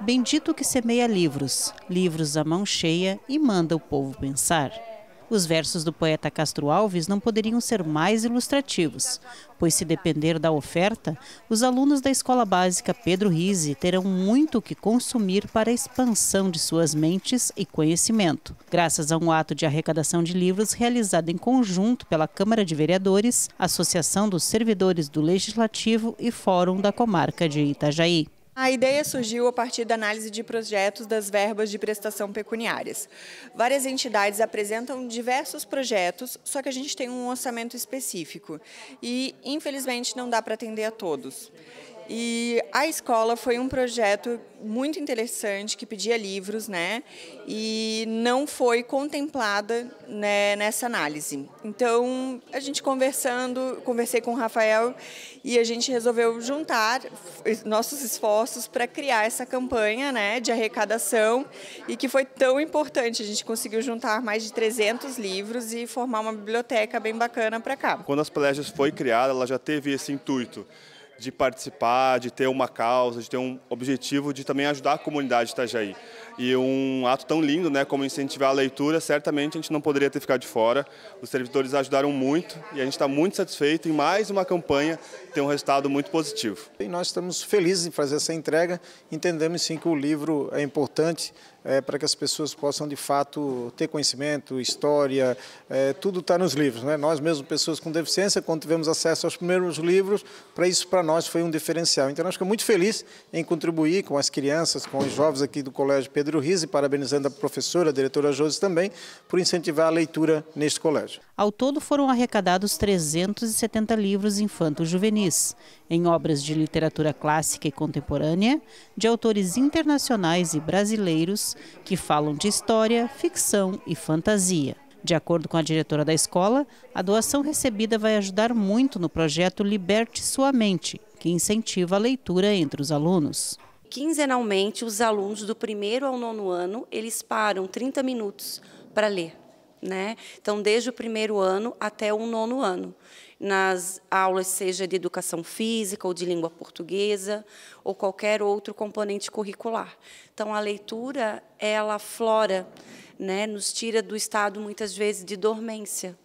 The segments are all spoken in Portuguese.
Bendito que semeia livros, livros à mão cheia e manda o povo pensar. Os versos do poeta Castro Alves não poderiam ser mais ilustrativos, pois, se depender da oferta, os alunos da escola básica Pedro Rize terão muito o que consumir para a expansão de suas mentes e conhecimento. Graças a um ato de arrecadação de livros realizado em conjunto pela Câmara de Vereadores, Associação dos Servidores do Legislativo e Fórum da Comarca de Itajaí. A ideia surgiu a partir da análise de projetos das verbas de prestação pecuniárias. Várias entidades apresentam diversos projetos, só que a gente tem um orçamento específico e, infelizmente, não dá para atender a todos. E a escola foi um projeto muito interessante que pedia livros, né? E não foi contemplada né, nessa análise. Então, a gente conversando, conversei com o Rafael e a gente resolveu juntar nossos esforços para criar essa campanha, né, de arrecadação e que foi tão importante. A gente conseguiu juntar mais de 300 livros e formar uma biblioteca bem bacana para cá. Quando as palestras foi criada, ela já teve esse intuito de participar, de ter uma causa, de ter um objetivo de também ajudar a comunidade de Itajaí. E um ato tão lindo né, como incentivar a leitura, certamente a gente não poderia ter ficado de fora. Os servidores ajudaram muito e a gente está muito satisfeito em mais uma campanha ter um resultado muito positivo. E nós estamos felizes em fazer essa entrega, entendemos sim que o livro é importante é, para que as pessoas possam de fato ter conhecimento, história, é, tudo está nos livros. Né? Nós mesmo, pessoas com deficiência, quando tivemos acesso aos primeiros livros, para isso para nós foi um diferencial. Então nós ficamos muito felizes em contribuir com as crianças, com os jovens aqui do Colégio Pedro Pedro Riz e parabenizando a professora, a diretora Josi também, por incentivar a leitura neste colégio. Ao todo foram arrecadados 370 livros infanto-juvenis, em obras de literatura clássica e contemporânea, de autores internacionais e brasileiros que falam de história, ficção e fantasia. De acordo com a diretora da escola, a doação recebida vai ajudar muito no projeto Liberte Sua Mente, que incentiva a leitura entre os alunos quinzenalmente, os alunos do primeiro ao nono ano, eles param 30 minutos para ler. Né? Então, desde o primeiro ano até o nono ano. Nas aulas, seja de educação física ou de língua portuguesa, ou qualquer outro componente curricular. Então, a leitura, ela flora, né? nos tira do estado, muitas vezes, de dormência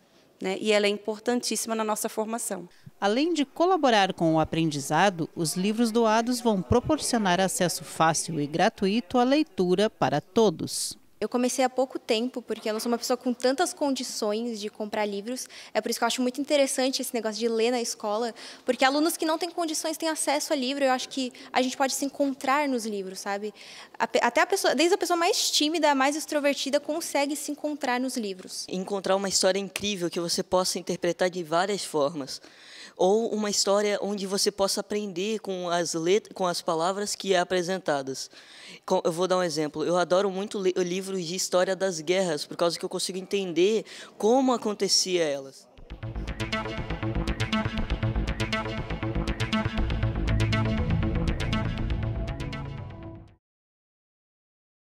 né? e ela é importantíssima na nossa formação. Além de colaborar com o aprendizado, os livros doados vão proporcionar acesso fácil e gratuito à leitura para todos. Eu comecei há pouco tempo, porque eu não sou uma pessoa com tantas condições de comprar livros. É por isso que eu acho muito interessante esse negócio de ler na escola, porque alunos que não têm condições têm acesso a livro. Eu acho que a gente pode se encontrar nos livros, sabe? Até a pessoa, desde a pessoa mais tímida, mais extrovertida, consegue se encontrar nos livros. Encontrar uma história incrível que você possa interpretar de várias formas ou uma história onde você possa aprender com as letras, com as palavras que é apresentadas. Eu vou dar um exemplo. Eu adoro muito livros de história das guerras, por causa que eu consigo entender como acontecia elas.